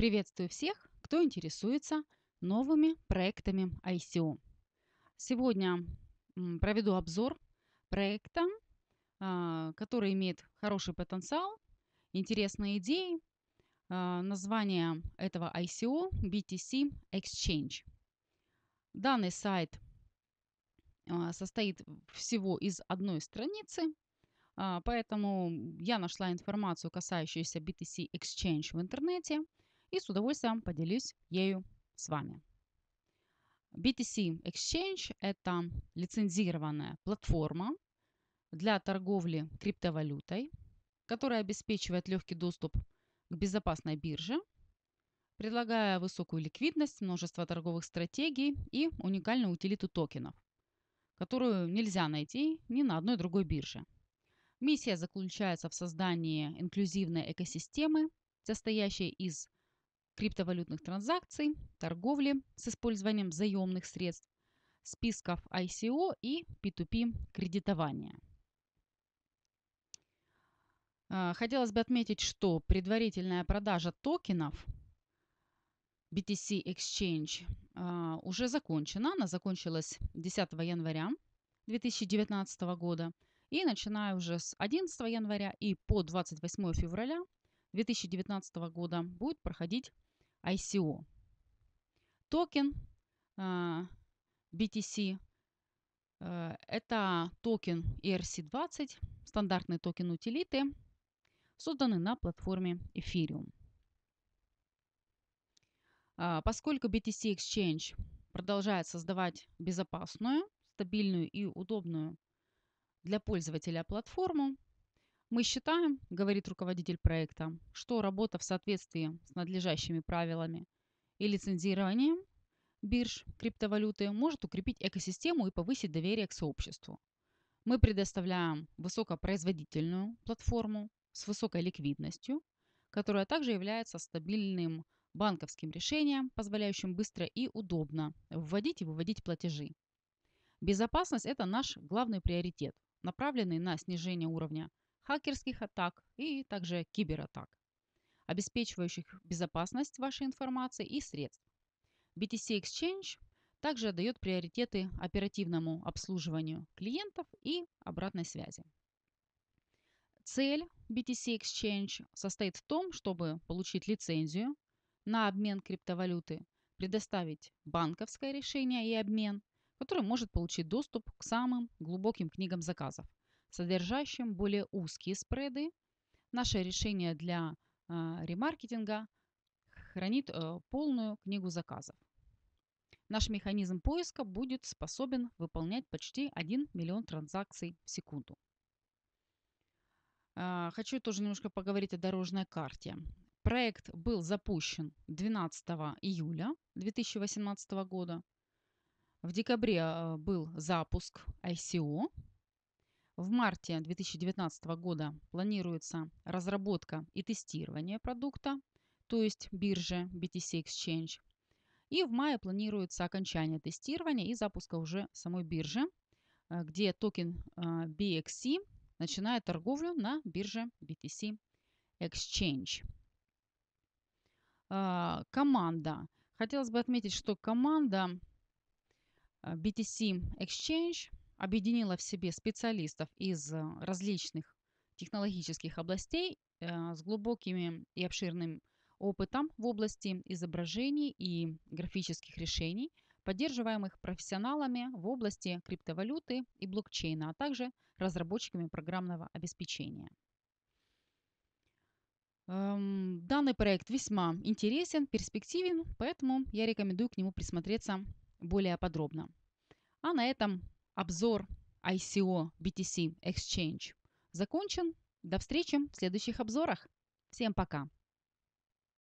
Приветствую всех, кто интересуется новыми проектами ICO. Сегодня проведу обзор проекта, а, который имеет хороший потенциал, интересные идеи. А, название этого ICO – BTC Exchange. Данный сайт а, состоит всего из одной страницы, поэтому я нашла информацию, касающуюся BTC Exchange в интернете – и с удовольствием поделюсь ею с вами. BTC Exchange – это лицензированная платформа для торговли криптовалютой, которая обеспечивает легкий доступ к безопасной бирже, предлагая высокую ликвидность, множество торговых стратегий и уникальную утилиту токенов, которую нельзя найти ни на одной другой бирже. Миссия заключается в создании инклюзивной экосистемы, состоящей из криптовалютных транзакций, торговли с использованием заемных средств, списков ICO и P2P кредитования. А, хотелось бы отметить, что предварительная продажа токенов BTC Exchange а, уже закончена. Она закончилась 10 января 2019 года. И начиная уже с 11 января и по 28 февраля 2019 года будет проходить ICO. Токен BTC а, – а, это токен ERC20, стандартный токен утилиты, созданный на платформе Ethereum. А, поскольку BTC Exchange продолжает создавать безопасную, стабильную и удобную для пользователя платформу, мы считаем, говорит руководитель проекта, что работа в соответствии с надлежащими правилами и лицензированием бирж криптовалюты может укрепить экосистему и повысить доверие к сообществу. Мы предоставляем высокопроизводительную платформу с высокой ликвидностью, которая также является стабильным банковским решением, позволяющим быстро и удобно вводить и выводить платежи. Безопасность – это наш главный приоритет, направленный на снижение уровня хакерских атак и также кибератак, обеспечивающих безопасность вашей информации и средств. BTC Exchange также дает приоритеты оперативному обслуживанию клиентов и обратной связи. Цель BTC Exchange состоит в том, чтобы получить лицензию на обмен криптовалюты, предоставить банковское решение и обмен, который может получить доступ к самым глубоким книгам заказов, содержащим более узкие спреды. Наше решение для а, ремаркетинга хранит э, полную книгу заказов. Наш механизм поиска будет способен выполнять почти 1 миллион транзакций в секунду. А, хочу тоже немножко поговорить о дорожной карте. Проект был запущен 12 июля 2018 года. В декабре а, был запуск ICO, в марте 2019 года планируется разработка и тестирование продукта, то есть биржи BTC Exchange. И в мае планируется окончание тестирования и запуска уже самой биржи, э, где токен а, BXC начинает торговлю на бирже BTC Exchange. А, команда. Хотелось бы отметить, что команда э, BTC Exchange – объединила в себе специалистов из э, различных технологических областей э, с глубоким и обширным опытом в области изображений и графических решений, поддерживаемых профессионалами в области криптовалюты и блокчейна, а также разработчиками программного обеспечения. Эм, данный проект весьма интересен, перспективен, поэтому я рекомендую к нему присмотреться более подробно. А на этом Обзор ICO BTC Exchange закончен. До встречи в следующих обзорах. Всем пока!